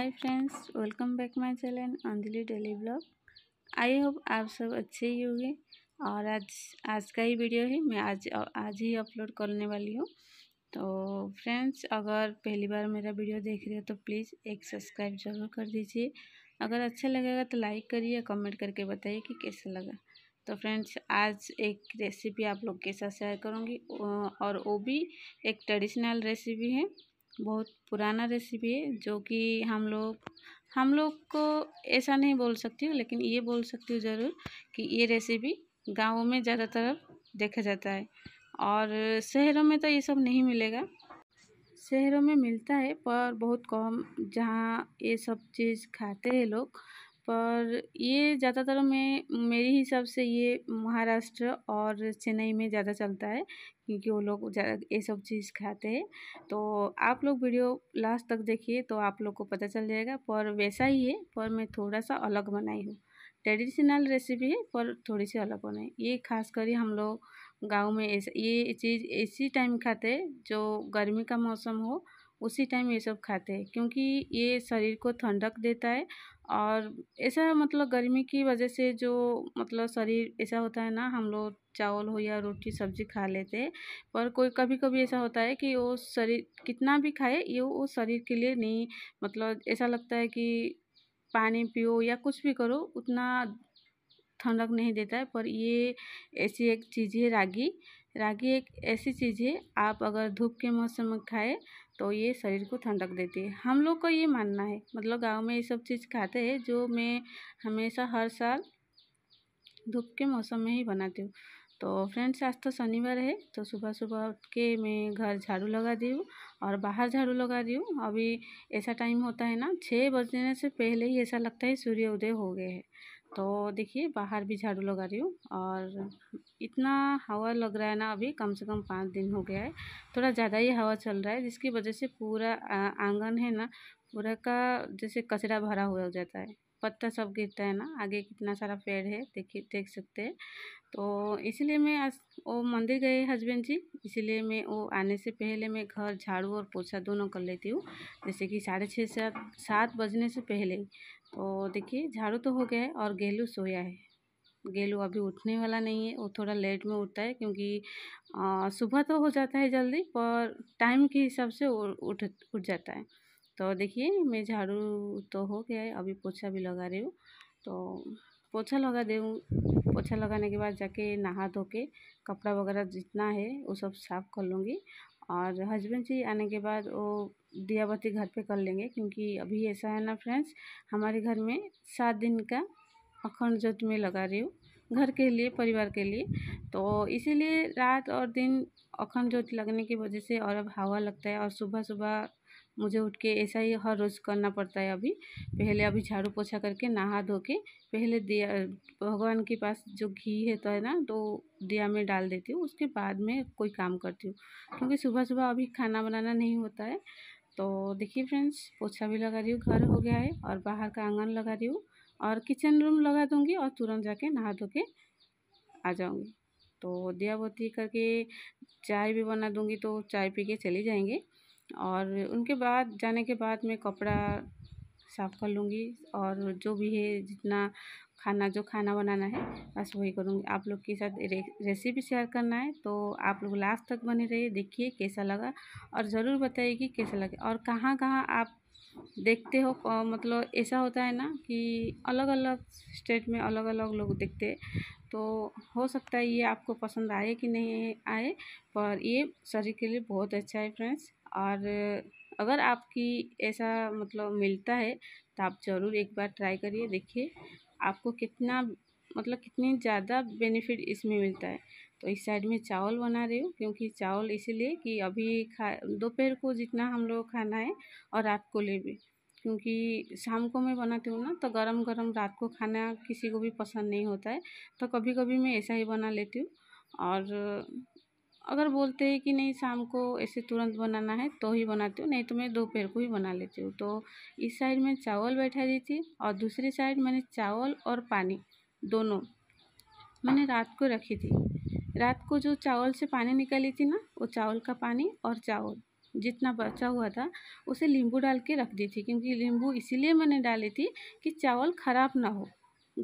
hi friends welcome back my channel Anjali daily blog I hope आप सब अच्छे ही होंगे और आज आज का ही वीडियो है मैं आज आज ही अपलोड करने वाली हूँ तो फ्रेंड्स अगर पहली बार मेरा वीडियो देख रहे हो तो प्लीज़ एक सब्सक्राइब जरूर कर दीजिए अगर अच्छा लगेगा तो लाइक करिए कमेंट करके बताइए कि कैसा लगा तो फ्रेंड्स आज एक रेसिपी आप लोग के साथ शेयर करूँगी और वो भी एक ट्रेडिशनल रेसिपी है बहुत पुराना रेसिपी है जो कि हम लोग हम लोग को ऐसा नहीं बोल सकती हूँ लेकिन ये बोल सकती हूँ ज़रूर कि ये रेसिपी गाँव में ज़्यादातर देखा जाता है और शहरों में तो ये सब नहीं मिलेगा शहरों में मिलता है पर बहुत कम जहाँ ये सब चीज़ खाते हैं लोग पर ये ज़्यादातर में मेरे हिसाब से ये महाराष्ट्र और चेन्नई में ज़्यादा चलता है क्योंकि वो लोग ये सब चीज़ खाते हैं तो आप लोग वीडियो लास्ट तक देखिए तो आप लोग को पता चल जाएगा पर वैसा ही है पर मैं थोड़ा सा अलग बनाई हूँ ट्रेडिशनल रेसिपी है पर थोड़ी सी अलग बनाई ये खास कर हम लोग गाँव में ऐसा ये चीज़ इसी टाइम खाते हैं जो गर्मी का मौसम हो उसी टाइम ये सब खाते हैं क्योंकि ये शरीर को ठंडक देता है और ऐसा मतलब गर्मी की वजह से जो मतलब शरीर ऐसा होता है ना हम लोग चावल हो या रोटी सब्जी खा लेते हैं पर कोई कभी कभी ऐसा होता है कि वो शरीर कितना भी खाए ये वो शरीर के लिए नहीं मतलब ऐसा लगता है कि पानी पियो या कुछ भी करो उतना ठंडक नहीं देता है पर ये ऐसी एक चीज़ है रागी रागी एक ऐसी चीज़ है आप अगर धूप के मौसम में खाए तो ये शरीर को ठंडक देती है हम लोग को ये मानना है मतलब गांव में ये सब चीज़ खाते हैं जो मैं हमेशा हर साल धूप के मौसम में ही बनाती हूँ तो फ्रेंड्स आज तो शनिवार है तो सुबह सुबह उठ के मैं घर झाड़ू लगा दी हूँ और बाहर झाड़ू लगा रही हूँ अभी ऐसा टाइम होता है ना छः बजने से पहले ही ऐसा लगता है सूर्य उदय हो गए हैं तो देखिए बाहर भी झाड़ू लगा रही हूँ और इतना हवा लग रहा है ना अभी कम से कम पाँच दिन हो गया है थोड़ा ज़्यादा ही हवा चल रहा है जिसकी वजह से पूरा आंगन है ना पूरा का जैसे कचरा भरा हुआ हो जाता है पत्ता सब गिरता है ना आगे कितना सारा पेड़ है देखिए देख सकते हैं तो इसीलिए मैं आज वो मंदिर गए हस्बैंड जी इसीलिए मैं वो आने से पहले मैं घर झाड़ू और पोछा दोनों कर लेती हूँ जैसे कि साढ़े छः से सात बजने से पहले तो देखिए झाड़ू तो हो गया है और गेलू सोया है गेलू अभी उठने वाला नहीं है वो थोड़ा लेट में उठता है क्योंकि सुबह तो हो जाता है जल्दी पर टाइम के हिसाब से उठ उठ जाता है तो देखिए मैं झाड़ू तो हो गया है अभी पोछा भी लगा रही हूँ तो पोछा लगा दूँ पोछा लगाने के बाद जाके नहा धो के कपड़ा वगैरह जितना है वो सब साफ़ कर लूँगी और हस्बैंड जी आने के बाद वो दियाबत्ती घर पे कर लेंगे क्योंकि अभी ऐसा है ना फ्रेंड्स हमारे घर में सात दिन का अखंड जोत में लगा रही हूँ घर के लिए परिवार के लिए तो इसीलिए रात और दिन अखंड जोत लगने की वजह से और अब हवा लगता है और सुबह सुबह मुझे उठ के ऐसा ही हर रोज़ करना पड़ता है अभी पहले अभी झाड़ू पोछा करके नहा धो के पहले दिया भगवान के पास जो घी है तो है ना तो दिया में डाल देती हूँ उसके बाद में कोई काम करती हूँ क्योंकि सुबह सुबह अभी खाना बनाना नहीं होता है तो देखिए फ्रेंड्स पोछा भी लगा रही हूँ घर हो गया है और बाहर का आंगन लगा रही हूँ और किचन रूम लगा दूँगी और तुरंत जाके नहा धो के आ जाऊँगी तो दिया बोती करके चाय भी बना दूँगी तो चाय पी के चले जाएंगे और उनके बाद जाने के बाद मैं कपड़ा साफ़ कर लूँगी और जो भी है जितना खाना जो खाना बनाना है बस वही करूँगी आप लोग के साथ रे, रेसिपी शेयर करना है तो आप लोग लास्ट तक बने रहिए देखिए कैसा लगा और ज़रूर बताइए कि कैसा लगे और कहाँ कहाँ आप देखते हो मतलब ऐसा होता है ना कि अलग अलग स्टेट में अलग अलग लोग देखते तो हो सकता है ये आपको पसंद आए कि नहीं आए पर ये शरीर के लिए बहुत अच्छा है फ्रेंड्स और अगर आपकी ऐसा मतलब मिलता है तो आप ज़रूर एक बार ट्राई करिए देखिए आपको कितना मतलब कितनी ज़्यादा बेनिफिट इसमें मिलता है तो इस साइड में चावल बना रही हूँ क्योंकि चावल इसीलिए कि अभी खा दोपहर को जितना हम लोग खाना है और रात को ले भी क्योंकि शाम को मैं बनाती हूँ ना तो गरम गरम रात को खाना किसी को भी पसंद नहीं होता है तो कभी कभी मैं ऐसा ही बना लेती हूँ और अगर बोलते हैं कि नहीं शाम को ऐसे तुरंत बनाना है तो ही बनाती हूँ नहीं तो मैं दोपहर को ही बना लेती हूँ तो इस साइड में चावल बैठा दी थी और दूसरी साइड मैंने चावल और पानी दोनों मैंने रात को रखी थी रात को जो चावल से पानी निकाली थी ना वो चावल का पानी और चावल जितना बचा हुआ था उसे नींबू डाल के रख दी थी क्योंकि नींबू इसीलिए मैंने डाली थी कि चावल ख़राब ना हो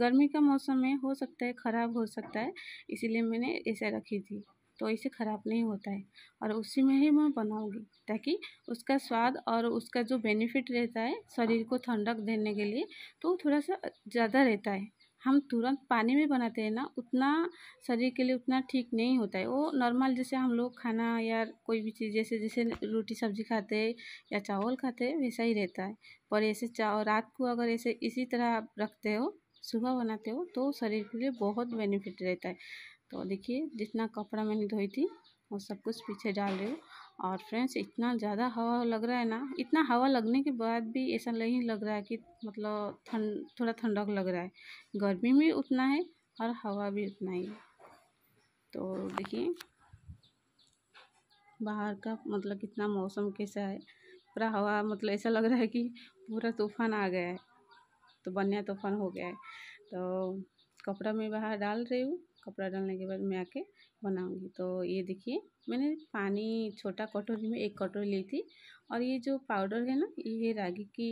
गर्मी का मौसम में हो सकता है ख़राब हो सकता है इसीलिए मैंने ऐसा रखी थी तो इसे ख़राब नहीं होता है और उसी में ही मैं बनाऊँगी ताकि उसका स्वाद और उसका जो बेनिफिट रहता है शरीर को ठंडक देने के लिए तो थोड़ा सा ज़्यादा रहता है हम तुरंत पानी में बनाते हैं ना उतना शरीर के लिए उतना ठीक नहीं होता है वो नॉर्मल जैसे हम लोग खाना या कोई भी चीज़ जैसे जैसे रोटी सब्जी खाते हैं या चावल खाते हैं वैसा ही रहता है पर ऐसे चाव रात को अगर ऐसे इसी तरह आप रखते हो सुबह बनाते हो तो शरीर के लिए बहुत बेनिफिट रहता है तो देखिए जितना कपड़ा मैंने धोई थी वो सब कुछ पीछे डाल रही हूँ और फ्रेंड्स इतना ज़्यादा हवा लग रहा है ना इतना हवा लगने के बाद भी ऐसा नहीं लग रहा है कि मतलब ठंड थोड़ा ठंडक लग रहा है गर्मी भी उतना है और हवा भी उतना ही है तो देखिए बाहर का मतलब कितना मौसम कैसा है पूरा हवा मतलब ऐसा लग रहा है कि पूरा तूफान आ गया है तो बनिया तूफान हो गया है तो कपड़ा मैं बाहर डाल रही हूँ कपड़ा डालने के बाद मैं आके बनाऊंगी तो ये देखिए मैंने पानी छोटा कटोरी में एक कटोरी ली थी और ये जो पाउडर है ना ये रागी की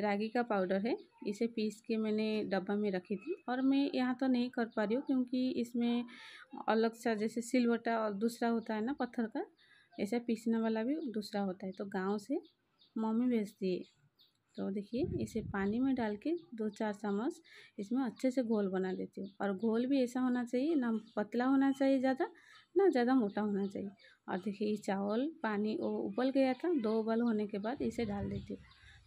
रागी का पाउडर है इसे पीस के मैंने डब्बा में रखी थी और मैं यहाँ तो नहीं कर पा रही हूँ क्योंकि इसमें अलग सा जैसे सिलवटा और दूसरा होता है ना पत्थर का ऐसा पीसने वाला भी दूसरा होता है तो गाँव से मम्मी भेजती है तो देखिए इसे पानी में डाल के दो चार चम्मच इसमें अच्छे से घोल बना लेती हूँ और घोल भी ऐसा होना चाहिए ना पतला होना चाहिए ज़्यादा ना ज़्यादा मोटा होना चाहिए और देखिए चावल पानी वो उबल गया था दो उबल होने के बाद इसे डाल देती हूँ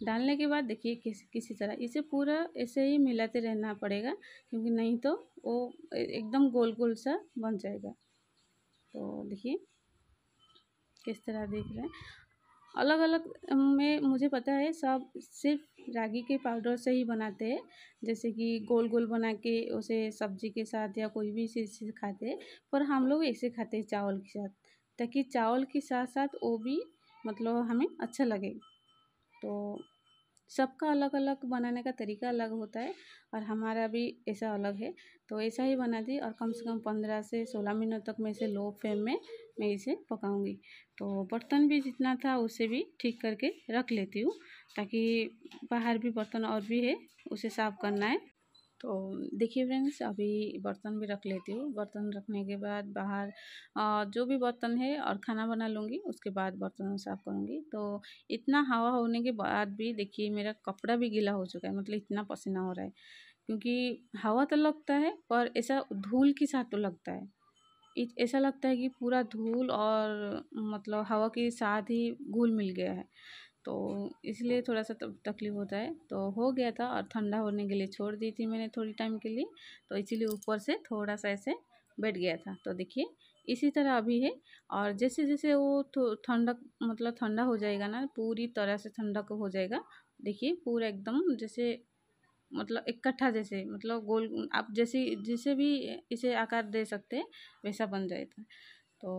डालने के बाद देखिए किस किसी तरह इसे पूरा ऐसे ही मिलाते रहना पड़ेगा क्योंकि नहीं तो वो एकदम गोल गोल सा बन जाएगा तो देखिए किस तरह देख रहे हैं अलग अलग में मुझे पता है सब सिर्फ रागी के पाउडर से ही बनाते हैं जैसे कि गोल गोल बना के उसे सब्जी के साथ या कोई भी चीज़ से खाते पर हम लोग ऐसे खाते हैं चावल के साथ ताकि चावल के साथ साथ वो भी मतलब हमें अच्छा लगे तो सबका अलग अलग बनाने का तरीका अलग होता है और हमारा भी ऐसा अलग है तो ऐसा ही बना दी और कम से कम पंद्रह से सोलह मिनट तक मैं इसे लो फ्लेम में मैं इसे पकाऊंगी तो बर्तन भी जितना था उसे भी ठीक करके रख लेती हूँ ताकि बाहर भी बर्तन और भी है उसे साफ़ करना है तो देखिए फ्रेंड्स अभी बर्तन भी रख लेती हूँ बर्तन रखने के बाद बाहर जो भी बर्तन है और खाना बना लूँगी उसके बाद बर्तन साफ़ करूँगी तो इतना हवा होने के बाद भी देखिए मेरा कपड़ा भी गीला हो चुका है मतलब इतना पसीना हो रहा है क्योंकि हवा तो लगता है पर ऐसा धूल के साथ तो लगता है ऐसा लगता है कि पूरा धूल और मतलब हवा के साथ ही घूल मिल गया है तो इसलिए थोड़ा सा तकलीफ़ होता है तो हो गया था और ठंडा होने के लिए छोड़ दी थी मैंने थोड़ी टाइम के लिए तो इसीलिए ऊपर से थोड़ा सा ऐसे बैठ गया था तो देखिए इसी तरह अभी है और जैसे जैसे वो ठंडक मतलब ठंडा हो जाएगा ना पूरी तरह से ठंडक हो जाएगा देखिए पूरा एकदम जैसे मतलब इकट्ठा जैसे मतलब गोल आप जैसे जैसे भी इसे आकार दे सकते हैं वैसा बन जाएगा तो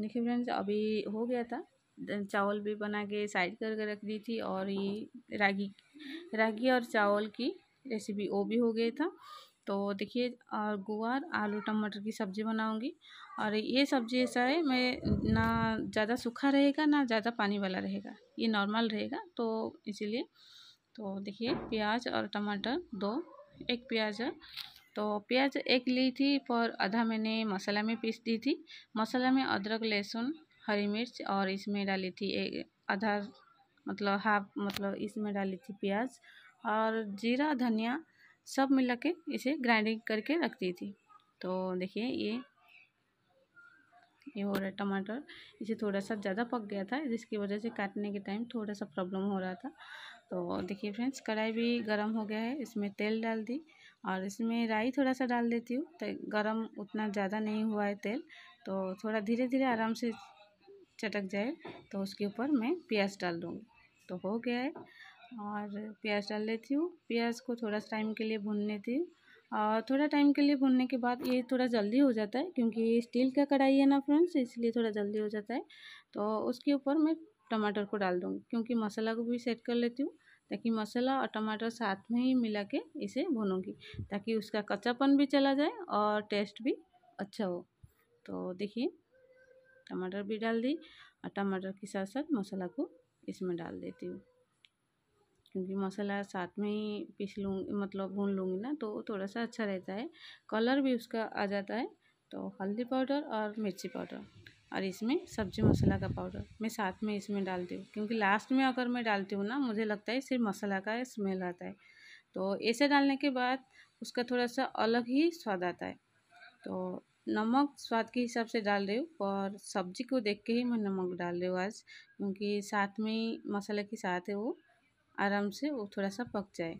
देखिए फ्रेंड्स अभी हो गया था चावल भी बना के साइड करके रख दी थी और ये रागी रागी और चावल की रेसिपी वो भी हो गया था तो देखिए और गुआर आलू टमाटर की सब्ज़ी बनाऊंगी और ये सब्ज़ी ऐसा है मैं ना ज़्यादा सूखा रहेगा ना ज़्यादा पानी वाला रहेगा ये नॉर्मल रहेगा तो इसीलिए तो देखिए प्याज और टमाटर दो एक प्याज है तो प्याज एक ली थी पर आधा मैंने मसाला में पीस दी थी मसाला में अदरक लहसुन हरी मिर्च और इसमें डाली थी एक आधा मतलब हाफ मतलब इसमें डाली थी प्याज और जीरा धनिया सब मिला के इसे ग्राइंडिंग करके रखती थी तो देखिए ये ये हो रहा है टमाटर इसे थोड़ा सा ज़्यादा पक गया था जिसकी वजह से काटने के टाइम थोड़ा सा प्रॉब्लम हो रहा था तो देखिए फ्रेंड्स कढ़ाई भी गर्म हो गया है इसमें तेल डाल दी और इसमें राई थोड़ा सा डाल देती हूँ तो गर्म उतना ज़्यादा नहीं हुआ है तेल तो थोड़ा धीरे धीरे आराम से चटक जाए तो उसके ऊपर मैं प्याज डाल दूँगी तो हो गया है और प्याज डाल लेती हूँ प्याज को थोड़ा टाइम के लिए भून लेती हूँ और थोड़ा टाइम के लिए भूनने के बाद ये थोड़ा जल्दी हो जाता है क्योंकि ये स्टील का कढ़ाई है ना फ्रेंड्स इसलिए थोड़ा जल्दी हो जाता है तो उसके ऊपर मैं टमाटर को डाल दूँगी क्योंकि मसाला को भी सेट कर लेती हूँ ताकि मसाला और टमाटर साथ में ही मिला के इसे भूनूंगी ताकि उसका कच्चापन भी चला जाए और टेस्ट भी अच्छा हो तो देखिए टमाटर भी डाल दी और टमाटर के साथ साथ मसाला को इसमें डाल देती हूँ क्योंकि मसाला साथ में ही पीस लूँगी मतलब भून लूँगी ना तो थोड़ा सा अच्छा रहता है कलर भी उसका आ जाता है तो हल्दी पाउडर और मिर्ची पाउडर और इसमें सब्जी मसाला का पाउडर मैं साथ में इसमें डालती हूँ क्योंकि लास्ट में अगर मैं डालती हूँ ना मुझे लगता है सिर्फ मसाला का स्मेल आता है तो ऐसे डालने के बाद उसका थोड़ा सा अलग ही स्वाद आता है तो नमक स्वाद के हिसाब से डाल रही हूँ और सब्ज़ी को देख के ही मैं नमक डाल रही हूँ आज क्योंकि साथ में ही मसाले के साथ है वो आराम से वो थोड़ा सा पक जाए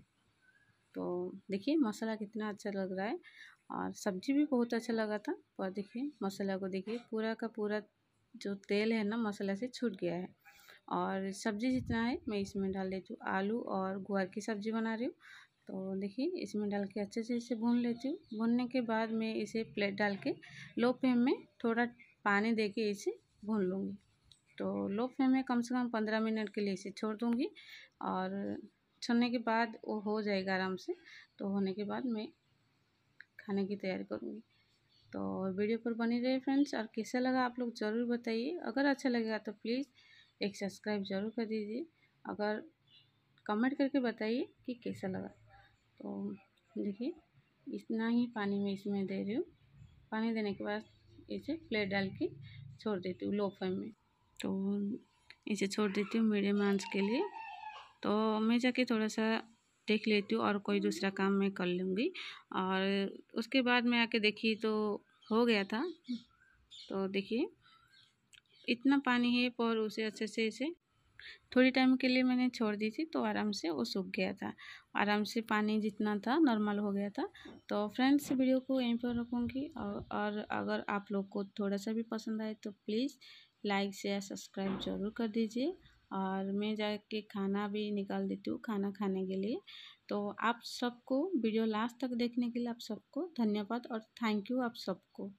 तो देखिए मसाला कितना अच्छा लग रहा है और सब्ज़ी भी बहुत अच्छा लगा था पर देखिए मसाला को देखिए पूरा का पूरा जो तेल है ना मसाला से छूट गया है और सब्ज़ी जितना है मैं इसमें डाल देती हूँ आलू और गुआर की सब्ज़ी बना रही हूँ तो देखिए इसमें डाल के अच्छे से इसे भून लेती हूँ भूनने के बाद मैं इसे प्लेट डाल के लो फ्लेम में थोड़ा पानी दे के इसे भून लूँगी तो लो फ्लेम में कम से कम पंद्रह मिनट के लिए इसे छोड़ दूँगी और छोड़ने के बाद वो हो जाएगा आराम से तो होने के बाद मैं खाने की तैयारी करूँगी तो वीडियो पर बनी रहे फ्रेंड्स और कैसा लगा आप लोग ज़रूर बताइए अगर अच्छा लगेगा तो प्लीज़ एक सब्सक्राइब ज़रूर कर दीजिए अगर कमेंट करके बताइए कि कैसा लगा तो देखिए इतना ही पानी में इसमें दे रही हूँ पानी देने के बाद इसे प्लेट डाल के छोड़ देती हूँ लो फ्लेम में तो इसे छोड़ देती हूँ मीडियम आंच के लिए तो मैं जाके थोड़ा सा देख लेती हूँ और कोई दूसरा काम मैं कर लूँगी और उसके बाद मैं आके देखी तो हो गया था तो देखिए इतना पानी है पर उसे अच्छे से इसे थोड़ी टाइम के लिए मैंने छोड़ दी थी तो आराम से वो सूख गया था आराम से पानी जितना था नॉर्मल हो गया था तो फ्रेंड्स वीडियो को यहीं पर रखूँगी और, और अगर आप लोग को थोड़ा सा भी पसंद आए तो प्लीज़ लाइक शेयर सब्सक्राइब ज़रूर कर दीजिए और मैं जाके खाना भी निकाल देती हूँ खाना खाने के लिए तो आप सबको वीडियो लास्ट तक देखने के लिए आप सबको धन्यवाद और थैंक यू आप सबको